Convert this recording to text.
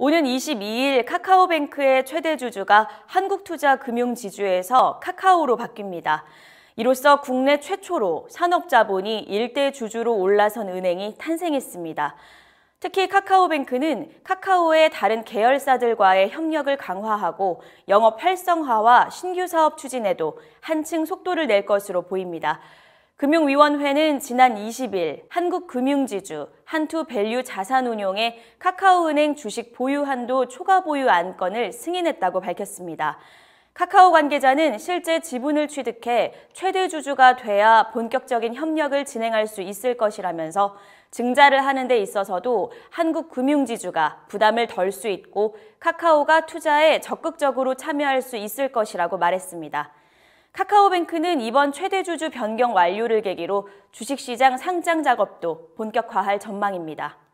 오는 22일 카카오뱅크의 최대 주주가 한국투자금융지주에서 카카오로 바뀝니다. 이로써 국내 최초로 산업자본이 일대 주주로 올라선 은행이 탄생했습니다. 특히 카카오뱅크는 카카오의 다른 계열사들과의 협력을 강화하고 영업 활성화와 신규 사업 추진에도 한층 속도를 낼 것으로 보입니다. 금융위원회는 지난 20일 한국금융지주 한투밸류 자산운용의 카카오은행 주식 보유 한도 초과 보유 안건을 승인했다고 밝혔습니다. 카카오 관계자는 실제 지분을 취득해 최대 주주가 돼야 본격적인 협력을 진행할 수 있을 것이라면서 증자를 하는 데 있어서도 한국금융지주가 부담을 덜 수 있고 카카오가 투자에 적극적으로 참여할 수 있을 것이라고 말했습니다. 카카오뱅크는 이번 최대주주 변경 완료를 계기로 주식시장 상장 작업도 본격화할 전망입니다.